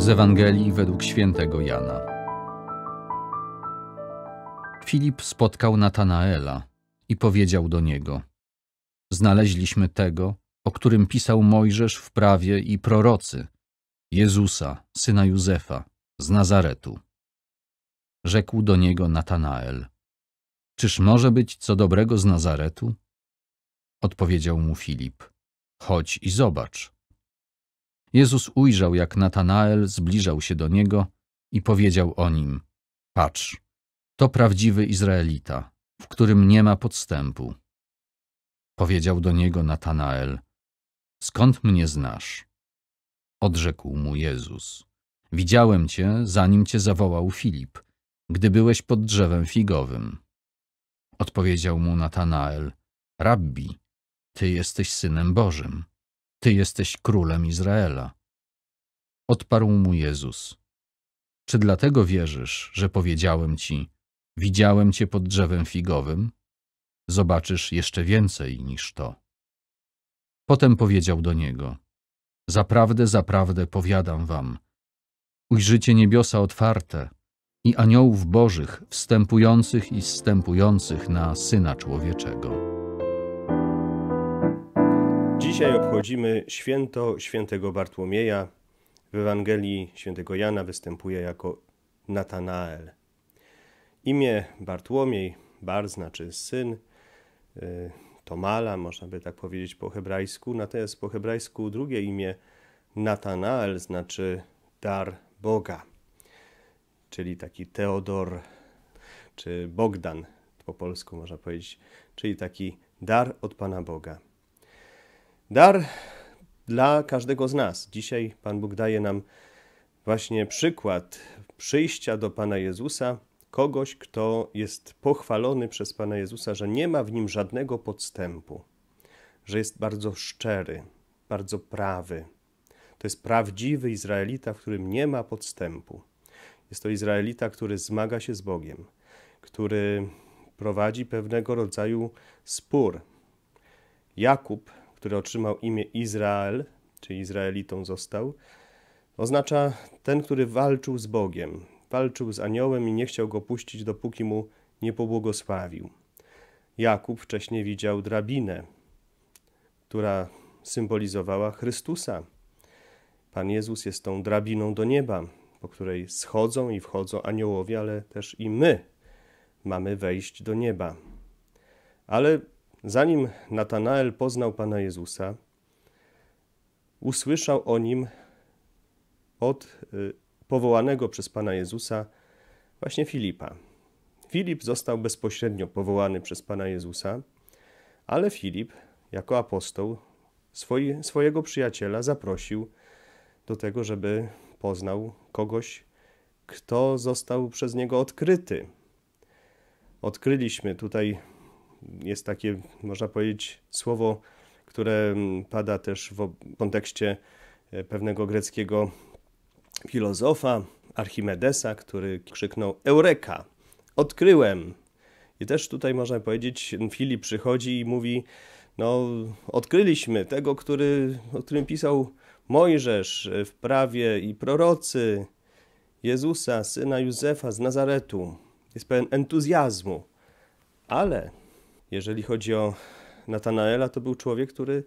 Z Ewangelii według świętego Jana. Filip spotkał Natanaela i powiedział do niego: Znaleźliśmy tego, o którym pisał Mojżesz w prawie i prorocy, Jezusa, syna Józefa, z Nazaretu. Rzekł do niego Natanael: Czyż może być co dobrego z Nazaretu? Odpowiedział mu Filip: Chodź i zobacz. Jezus ujrzał, jak Natanael zbliżał się do niego i powiedział o nim: Patrz, to prawdziwy Izraelita, w którym nie ma podstępu. Powiedział do niego Natanael: Skąd mnie znasz? Odrzekł mu Jezus: Widziałem cię, zanim cię zawołał Filip, gdy byłeś pod drzewem figowym. Odpowiedział mu Natanael: Rabbi, ty jesteś synem Bożym ty jesteś królem Izraela. Odparł mu Jezus. Czy dlatego wierzysz, że powiedziałem ci, widziałem cię pod drzewem figowym? Zobaczysz jeszcze więcej niż to. Potem powiedział do niego, zaprawdę, zaprawdę powiadam wam, ujrzycie niebiosa otwarte i aniołów bożych wstępujących i zstępujących na Syna Człowieczego. Dzisiaj obchodzimy święto świętego Bartłomieja. W Ewangelii świętego Jana występuje jako Natanael. Imię Bartłomiej, Bar znaczy syn, y, Tomala, można by tak powiedzieć po hebrajsku, natomiast po hebrajsku drugie imię Natanael znaczy dar Boga, czyli taki Teodor czy Bogdan po polsku można powiedzieć, czyli taki dar od Pana Boga. Dar dla każdego z nas. Dzisiaj Pan Bóg daje nam właśnie przykład przyjścia do Pana Jezusa, kogoś, kto jest pochwalony przez Pana Jezusa, że nie ma w nim żadnego podstępu, że jest bardzo szczery, bardzo prawy. To jest prawdziwy Izraelita, w którym nie ma podstępu. Jest to Izraelita, który zmaga się z Bogiem, który prowadzi pewnego rodzaju spór. Jakub który otrzymał imię Izrael, czy Izraelitą został, oznacza ten, który walczył z Bogiem, walczył z aniołem i nie chciał go puścić, dopóki mu nie pobłogosławił. Jakub wcześniej widział drabinę, która symbolizowała Chrystusa. Pan Jezus jest tą drabiną do nieba, po której schodzą i wchodzą aniołowie, ale też i my mamy wejść do nieba. Ale Zanim Natanael poznał Pana Jezusa, usłyszał o nim od y, powołanego przez Pana Jezusa właśnie Filipa. Filip został bezpośrednio powołany przez Pana Jezusa, ale Filip, jako apostoł, swoi, swojego przyjaciela zaprosił do tego, żeby poznał kogoś, kto został przez niego odkryty. Odkryliśmy tutaj jest takie, można powiedzieć, słowo, które mm, pada też w kontekście e, pewnego greckiego filozofa Archimedesa, który krzyknął Eureka, odkryłem. I też tutaj można powiedzieć, Filip przychodzi i mówi, no odkryliśmy tego, który, o którym pisał Mojżesz e, w prawie i prorocy, Jezusa, syna Józefa z Nazaretu. Jest pełen entuzjazmu, ale jeżeli chodzi o Natanaela, to był człowiek, który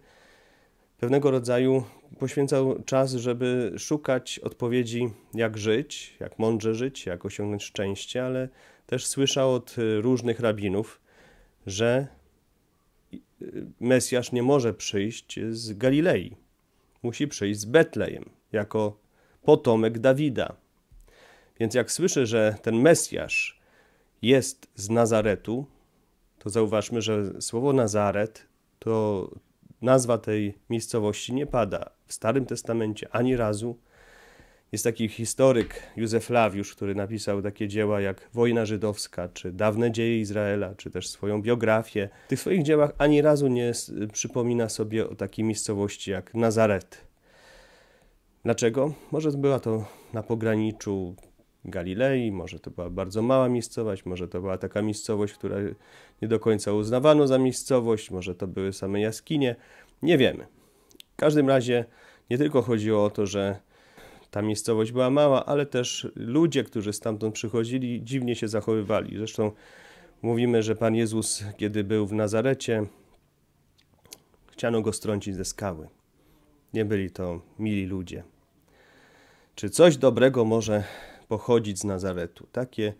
pewnego rodzaju poświęcał czas, żeby szukać odpowiedzi, jak żyć, jak mądrze żyć, jak osiągnąć szczęście, ale też słyszał od y, różnych rabinów, że y, y, Mesjasz nie może przyjść z Galilei. Musi przyjść z Betlejem, jako potomek Dawida. Więc jak słyszy, że ten Mesjasz jest z Nazaretu, to zauważmy, że słowo Nazaret to nazwa tej miejscowości nie pada w Starym Testamencie ani razu. Jest taki historyk Józef Lawiusz, który napisał takie dzieła jak Wojna Żydowska, czy Dawne Dzieje Izraela, czy też swoją biografię. W tych swoich dziełach ani razu nie przypomina sobie o takiej miejscowości jak Nazaret. Dlaczego? Może była to na pograniczu Galilei, może to była bardzo mała miejscowość, może to była taka miejscowość, która nie do końca uznawano za miejscowość, może to były same jaskinie, nie wiemy. W każdym razie nie tylko chodziło o to, że ta miejscowość była mała, ale też ludzie, którzy stamtąd przychodzili, dziwnie się zachowywali. Zresztą mówimy, że Pan Jezus, kiedy był w Nazarecie, chciano go strącić ze skały. Nie byli to mili ludzie. Czy coś dobrego może pochodzić z Nazaretu. Takie,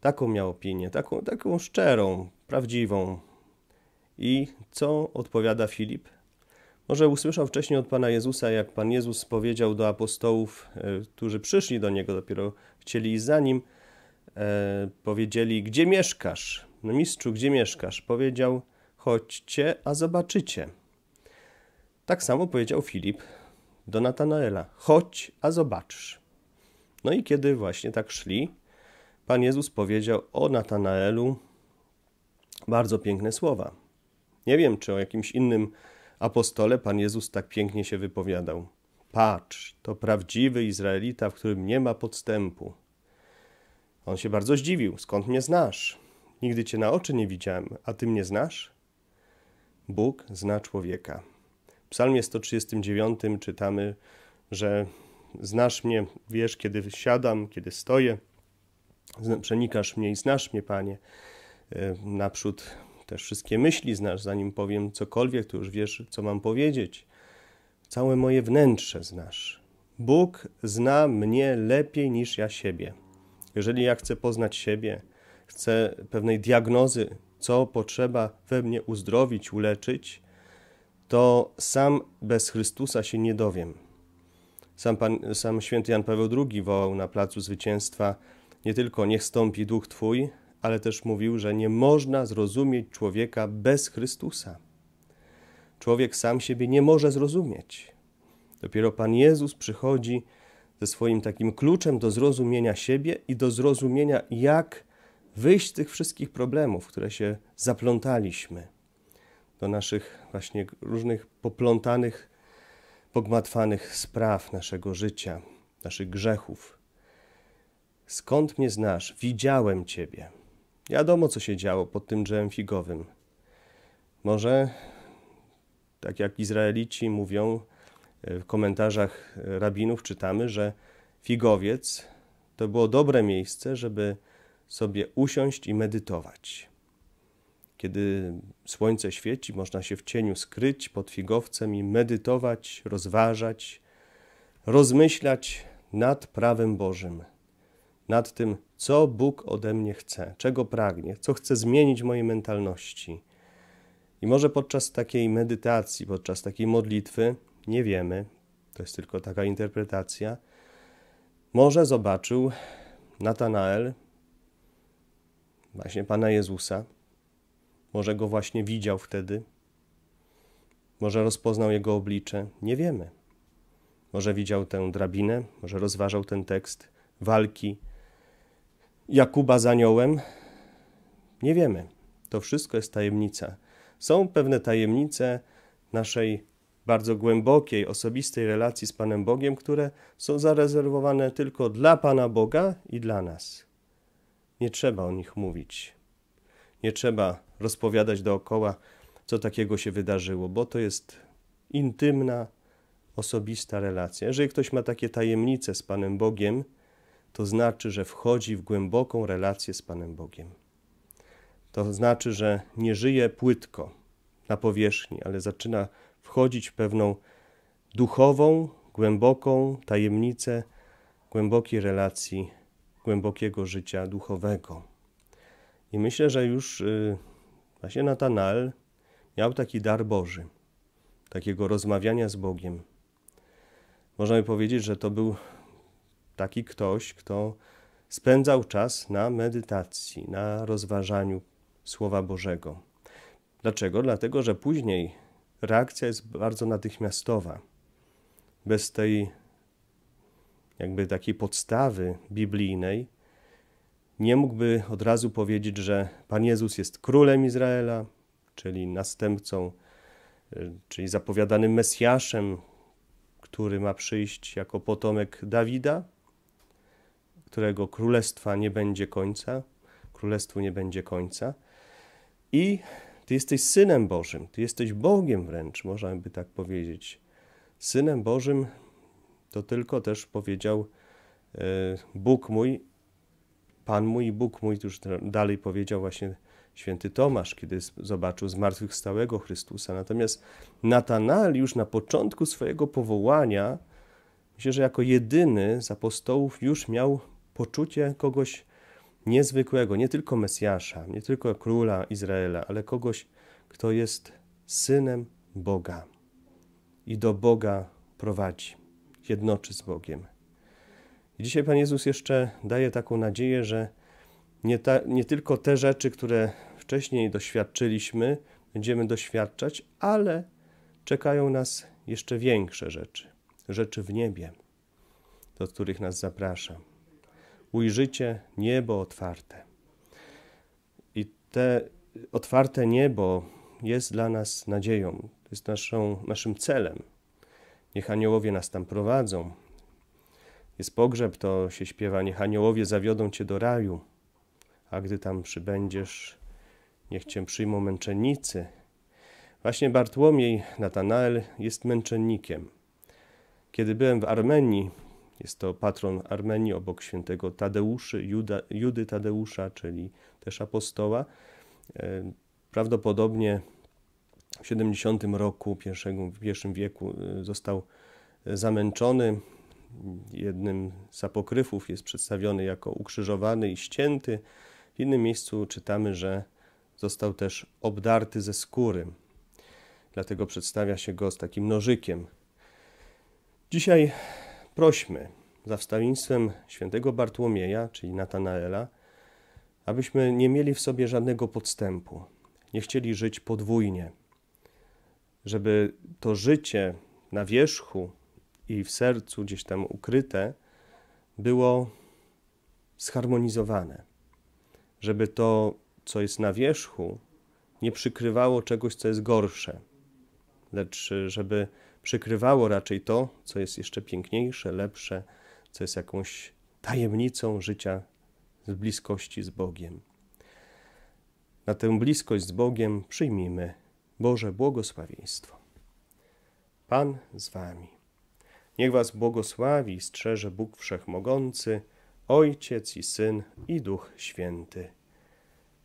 taką miał opinię, taką, taką szczerą, prawdziwą. I co odpowiada Filip? Może usłyszał wcześniej od Pana Jezusa, jak Pan Jezus powiedział do apostołów, e, którzy przyszli do Niego, dopiero chcieli iść za Nim, e, powiedzieli, gdzie mieszkasz? No mistrzu, gdzie mieszkasz? Powiedział, chodźcie, a zobaczycie. Tak samo powiedział Filip do Natanaela, chodź, a zobaczysz. No i kiedy właśnie tak szli, Pan Jezus powiedział o Natanaelu bardzo piękne słowa. Nie wiem, czy o jakimś innym apostole Pan Jezus tak pięknie się wypowiadał. Patrz, to prawdziwy Izraelita, w którym nie ma podstępu. On się bardzo zdziwił. Skąd mnie znasz? Nigdy cię na oczy nie widziałem, a ty mnie znasz? Bóg zna człowieka. W Psalmie 139 czytamy, że Znasz mnie, wiesz, kiedy siadam, kiedy stoję. Przenikasz mnie i znasz mnie, Panie. E, naprzód też wszystkie myśli znasz, zanim powiem cokolwiek, to już wiesz, co mam powiedzieć. Całe moje wnętrze znasz. Bóg zna mnie lepiej niż ja siebie. Jeżeli ja chcę poznać siebie, chcę pewnej diagnozy, co potrzeba we mnie uzdrowić, uleczyć, to sam bez Chrystusa się nie dowiem. Sam, pan, sam święty Jan Paweł II wołał na placu zwycięstwa nie tylko niech stąpi duch Twój, ale też mówił, że nie można zrozumieć człowieka bez Chrystusa. Człowiek sam siebie nie może zrozumieć. Dopiero Pan Jezus przychodzi ze swoim takim kluczem do zrozumienia siebie i do zrozumienia, jak wyjść z tych wszystkich problemów, które się zaplątaliśmy, do naszych właśnie różnych poplątanych pogmatwanych spraw naszego życia, naszych grzechów. Skąd mnie znasz? Widziałem Ciebie. Wiadomo, co się działo pod tym drzewem figowym. Może, tak jak Izraelici mówią, e, w komentarzach rabinów czytamy, że figowiec to było dobre miejsce, żeby sobie usiąść i medytować. Kiedy słońce świeci, można się w cieniu skryć pod figowcem i medytować, rozważać, rozmyślać nad prawem Bożym, nad tym, co Bóg ode mnie chce, czego pragnie, co chce zmienić mojej mentalności. I może podczas takiej medytacji, podczas takiej modlitwy, nie wiemy, to jest tylko taka interpretacja, może zobaczył Natanael, właśnie Pana Jezusa, może go właśnie widział wtedy. Może rozpoznał jego oblicze. Nie wiemy. Może widział tę drabinę, może rozważał ten tekst walki Jakuba z aniołem. Nie wiemy. To wszystko jest tajemnica. Są pewne tajemnice naszej bardzo głębokiej, osobistej relacji z Panem Bogiem, które są zarezerwowane tylko dla Pana Boga i dla nas. Nie trzeba o nich mówić. Nie trzeba rozpowiadać dookoła, co takiego się wydarzyło, bo to jest intymna, osobista relacja. Jeżeli ktoś ma takie tajemnice z Panem Bogiem, to znaczy, że wchodzi w głęboką relację z Panem Bogiem. To znaczy, że nie żyje płytko na powierzchni, ale zaczyna wchodzić w pewną duchową, głęboką tajemnicę głębokiej relacji, głębokiego życia duchowego. I myślę, że już y, właśnie Natanael miał taki dar Boży, takiego rozmawiania z Bogiem. Można by powiedzieć, że to był taki ktoś, kto spędzał czas na medytacji, na rozważaniu Słowa Bożego. Dlaczego? Dlatego, że później reakcja jest bardzo natychmiastowa. Bez tej jakby takiej podstawy biblijnej, nie mógłby od razu powiedzieć, że Pan Jezus jest królem Izraela, czyli następcą, e, czyli zapowiadanym Mesjaszem, który ma przyjść jako potomek Dawida, którego królestwa nie będzie końca, królestwu nie będzie końca. I ty jesteś synem Bożym, ty jesteś Bogiem wręcz, można by tak powiedzieć. Synem Bożym to tylko też powiedział e, Bóg mój Pan mój i Bóg mój, już dalej powiedział właśnie święty Tomasz, kiedy zobaczył zmartwychwstałego Chrystusa. Natomiast Natanael już na początku swojego powołania, myślę, że jako jedyny z apostołów już miał poczucie kogoś niezwykłego, nie tylko Mesjasza, nie tylko króla Izraela, ale kogoś, kto jest synem Boga i do Boga prowadzi, jednoczy z Bogiem. I dzisiaj Pan Jezus jeszcze daje taką nadzieję, że nie, ta, nie tylko te rzeczy, które wcześniej doświadczyliśmy, będziemy doświadczać, ale czekają nas jeszcze większe rzeczy, rzeczy w niebie, do których nas zaprasza. Ujrzycie niebo otwarte. I te otwarte niebo jest dla nas nadzieją, to jest naszą, naszym celem. Niech aniołowie nas tam prowadzą, jest pogrzeb, to się śpiewa, niech aniołowie zawiodą cię do raju, a gdy tam przybędziesz, niech cię przyjmą męczennicy. Właśnie Bartłomiej Natanael jest męczennikiem. Kiedy byłem w Armenii, jest to patron Armenii obok świętego Tadeuszy, Juda, Judy Tadeusza, czyli też apostoła. E, prawdopodobnie w 70 roku, I, w wieku e, został e, zamęczony jednym z apokryfów jest przedstawiony jako ukrzyżowany i ścięty. W innym miejscu czytamy, że został też obdarty ze skóry. Dlatego przedstawia się go z takim nożykiem. Dzisiaj prośmy za wstawiennictwem świętego Bartłomieja, czyli Natanaela, abyśmy nie mieli w sobie żadnego podstępu, nie chcieli żyć podwójnie, żeby to życie na wierzchu i w sercu gdzieś tam ukryte, było zharmonizowane. Żeby to, co jest na wierzchu, nie przykrywało czegoś, co jest gorsze, lecz żeby przykrywało raczej to, co jest jeszcze piękniejsze, lepsze, co jest jakąś tajemnicą życia z bliskości z Bogiem. Na tę bliskość z Bogiem przyjmijmy Boże błogosławieństwo. Pan z Wami. Niech was błogosławi i strzeże Bóg Wszechmogący, Ojciec i Syn i Duch Święty.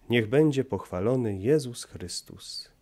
Niech będzie pochwalony Jezus Chrystus.